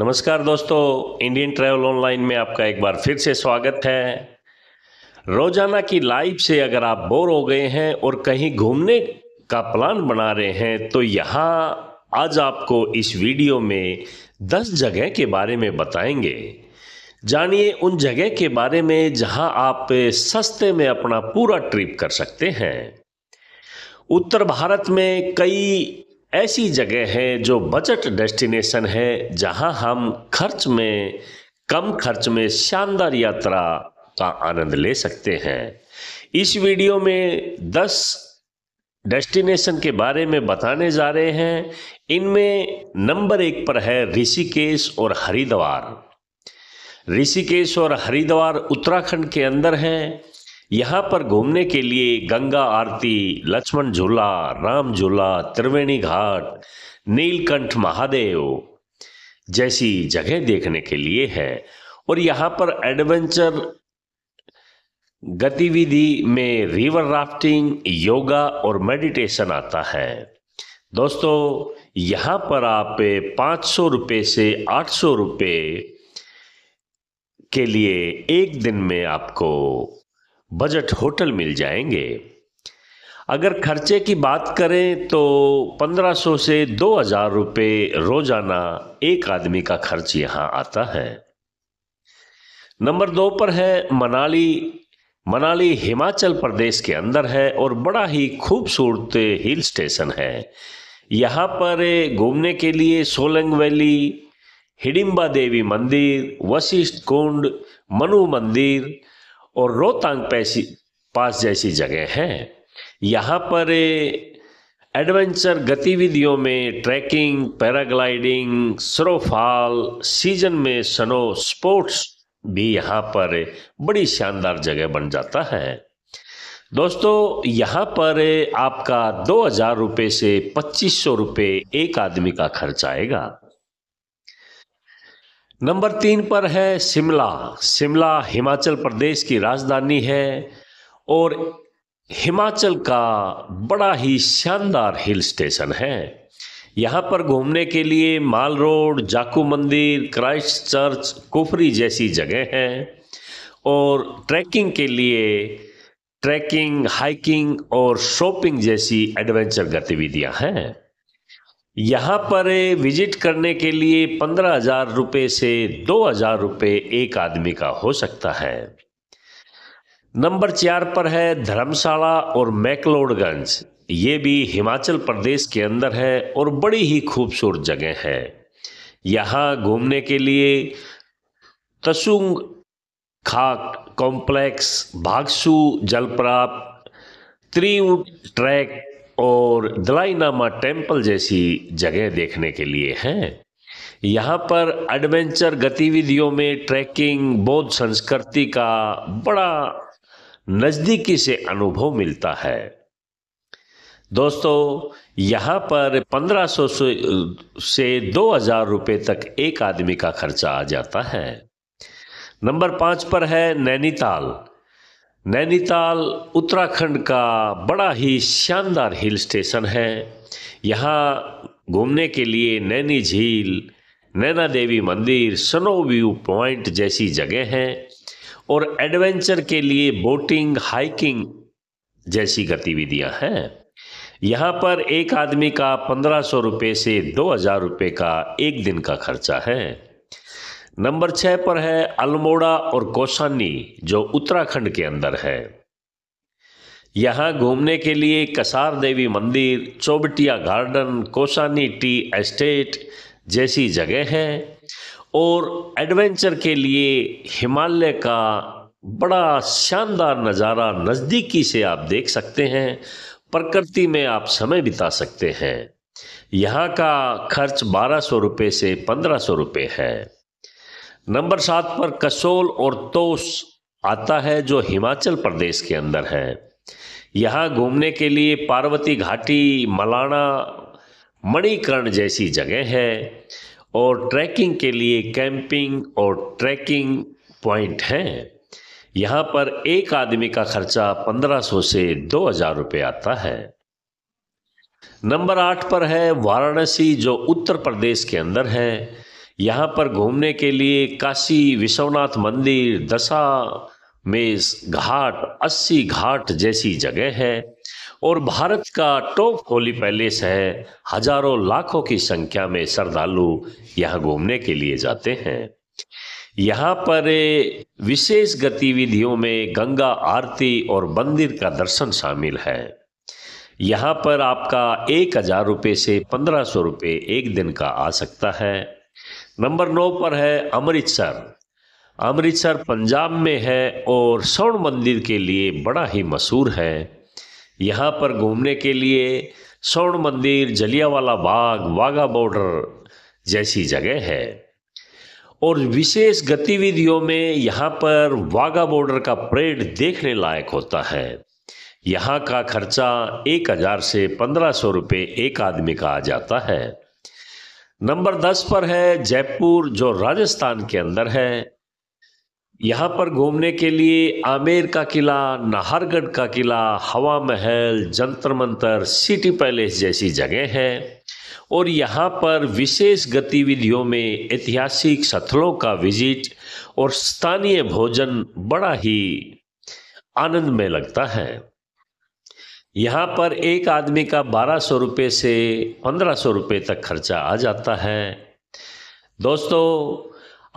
नमस्कार दोस्तों Indian travel online में आपका एक बार फिर से स्वागत है रोज़ाना की लाइफ से अगर आप बोर हो गए हैं और कहीं घूमने का प्लान बना रहे हैं तो यहाँ आज आपको इस वीडियो में 10 जगह के बारे में बताएंगे जानिए उन जगह के बारे में जहाँ आप सस्ते में अपना पूरा ट्रिप कर सकते हैं उत्तर भारत में कई ऐसी जगह है जो बजट डेस्टिनेशन है जहां हम खर्च में कम खर्च में शानदार यात्रा का आनंद ले सकते हैं इस वीडियो में 10 डेस्टिनेशन के बारे में बताने जा रहे हैं इनमें नंबर एक पर है ऋषिकेश और हरिद्वार ऋषिकेश और हरिद्वार उत्तराखंड के अंदर हैं यहाँ पर घूमने के लिए गंगा आरती लक्ष्मण झूला राम झूला त्रिवेणी घाट नीलकंठ महादेव जैसी जगह देखने के लिए है और यहाँ पर एडवेंचर गतिविधि में रिवर राफ्टिंग योगा और मेडिटेशन आता है दोस्तों यहाँ पर आप पाँच सौ रुपये से आठ सौ रुपये के लिए एक दिन में आपको बजट होटल मिल जाएंगे अगर खर्चे की बात करें तो 1500 से 2000 रुपये रोज़ाना एक आदमी का खर्च यहां आता है नंबर दो पर है मनाली मनाली हिमाचल प्रदेश के अंदर है और बड़ा ही खूबसूरत हिल स्टेशन है यहाँ पर घूमने के लिए सोलंग वैली हिडिम्बा देवी मंदिर वशिष्ठ कुंड मनु मंदिर और रोहतांग पैसी पास जैसी जगह हैं यहाँ पर एडवेंचर गतिविधियों में ट्रैकिंग पैराग्लाइडिंग स्नोफॉल सीजन में स्नो स्पोर्ट्स भी यहाँ पर बड़ी शानदार जगह बन जाता है दोस्तों यहाँ पर आपका दो हज़ार रुपये से पच्चीस सौ रुपये एक आदमी का खर्च आएगा नंबर तीन पर है शिमला शिमला हिमाचल प्रदेश की राजधानी है और हिमाचल का बड़ा ही शानदार हिल स्टेशन है यहाँ पर घूमने के लिए माल रोड जाकू मंदिर क्राइस्ट चर्च कुफरी जैसी जगह हैं और ट्रैकिंग के लिए ट्रैकिंग हाइकिंग और शॉपिंग जैसी एडवेंचर गतिविधियाँ हैं यहाँ पर विजिट करने के लिए पंद्रह हज़ार रुपये से दो हज़ार रुपये एक आदमी का हो सकता है नंबर चार पर है धर्मशाला और मैकलोडगंज ये भी हिमाचल प्रदेश के अंदर है और बड़ी ही खूबसूरत जगह है यहाँ घूमने के लिए तसुंग खाक कॉम्प्लेक्स भागसू जलप्राप त्रिउ ट्रैक और दलाईनामा टेम्पल जैसी जगह देखने के लिए हैं यहाँ पर एडवेंचर गतिविधियों में ट्रैकिंग बौद्ध संस्कृति का बड़ा नज़दीकी से अनुभव मिलता है दोस्तों यहाँ पर 1500 से 2000 रुपए तक एक आदमी का खर्चा आ जाता है नंबर पाँच पर है नैनीताल नैनीताल उत्तराखंड का बड़ा ही शानदार हिल स्टेशन है यहाँ घूमने के लिए नैनी झील नैना देवी मंदिर सनो व्यू पॉइंट जैसी जगह हैं और एडवेंचर के लिए बोटिंग हाइकिंग जैसी गतिविधियाँ हैं यहाँ पर एक आदमी का पंद्रह सौ रुपये से दो हज़ार रुपये का एक दिन का खर्चा है नंबर छः पर है अल्मोड़ा और कौसानी जो उत्तराखंड के अंदर है यहाँ घूमने के लिए कसार देवी मंदिर Chaubatia garden Kausani tea estate जैसी जगह है और एडवेंचर के लिए हिमालय का बड़ा शानदार नज़ारा नज़दीकी से आप देख सकते हैं प्रकृति में आप समय बिता सकते हैं यहाँ का खर्च बारह सौ रुपये से पंद्रह सौ रुपये है नंबर सात पर कसोल और तोस आता है जो हिमाचल प्रदेश के अंदर है यहाँ घूमने के लिए पार्वती घाटी मलाना मणिकर्ण जैसी जगह है और ट्रैकिंग के लिए कैंपिंग और ट्रैकिंग पॉइंट हैं यहाँ पर एक आदमी का खर्चा 1500 से 2000 रुपये आता है नंबर आठ पर है वाराणसी जो उत्तर प्रदेश के अंदर है यहाँ पर घूमने के लिए काशी विश्वनाथ मंदिर दशा में घाट अस्सी घाट जैसी जगह है और भारत का टॉप होली पैलेस है हजारों लाखों की संख्या में श्रद्धालु यहाँ घूमने के लिए जाते हैं यहाँ पर विशेष गतिविधियों में गंगा आरती और मंदिर का दर्शन शामिल है यहाँ पर आपका एक हजार रुपये से पंद्रह सौ रुपये एक दिन का आ सकता है नंबर नौ पर है अमृतसर अमृतसर पंजाब में है और स्वर्ण मंदिर के लिए बड़ा ही मशहूर है यहाँ पर घूमने के लिए स्वर्ण मंदिर जलियावाला बाग वाघा बॉर्डर जैसी जगह है और विशेष गतिविधियों में यहाँ पर वाघा बॉर्डर का परेड देखने लायक होता है यहाँ का खर्चा एक हज़ार से पंद्रह सौ रुपये एक आदमी का आ जाता है नंबर दस पर है जयपुर जो राजस्थान के अंदर है यहाँ पर घूमने के लिए आमेर का किला नाहरगढ़ का किला हवा महल जंतर मंतर सिटी पैलेस जैसी जगह है और यहाँ पर विशेष गतिविधियों में ऐतिहासिक स्थलों का विजिट और स्थानीय भोजन बड़ा ही आनंद में लगता है यहाँ पर एक आदमी का बारह सौ रुपये से पंद्रह सौ रुपये तक खर्चा आ जाता है दोस्तों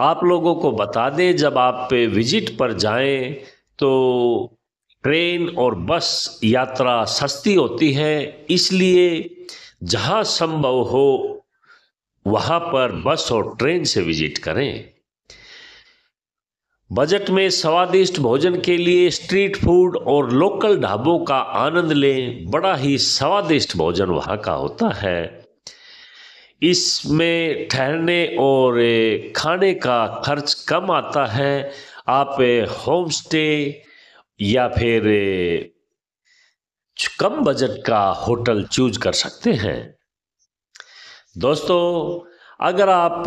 आप लोगों को बता दें जब आप विजिट पर जाएं तो ट्रेन और बस यात्रा सस्ती होती है इसलिए जहाँ संभव हो वहाँ पर बस और ट्रेन से विजिट करें बजट में स्वादिष्ट भोजन के लिए स्ट्रीट फूड और लोकल ढाबों का आनंद लें बड़ा ही स्वादिष्ट भोजन वहाँ का होता है इसमें ठहरने और खाने का खर्च कम आता है आप होम स्टे या फिर कम बजट का होटल चूज कर सकते हैं दोस्तों अगर आप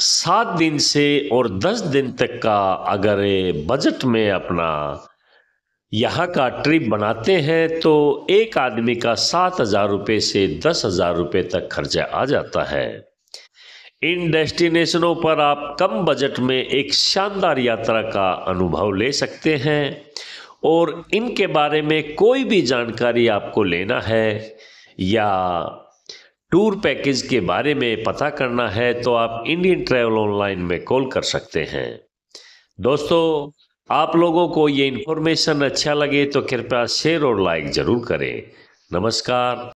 सात दिन से और दस दिन तक का अगर बजट में अपना यहाँ का ट्रिप बनाते हैं तो एक आदमी का सात हज़ार रुपये से दस हज़ार रुपये तक खर्चा आ जाता है इन डेस्टिनेशनों पर आप कम बजट में एक शानदार यात्रा का अनुभव ले सकते हैं और इनके बारे में कोई भी जानकारी आपको लेना है या टूर पैकेज के बारे में पता करना है तो आप इंडियन ट्रैवल ऑनलाइन में कॉल कर सकते हैं दोस्तों आप लोगों को ये इन्फॉर्मेशन अच्छा लगे तो कृपया शेयर और लाइक ज़रूर करें नमस्कार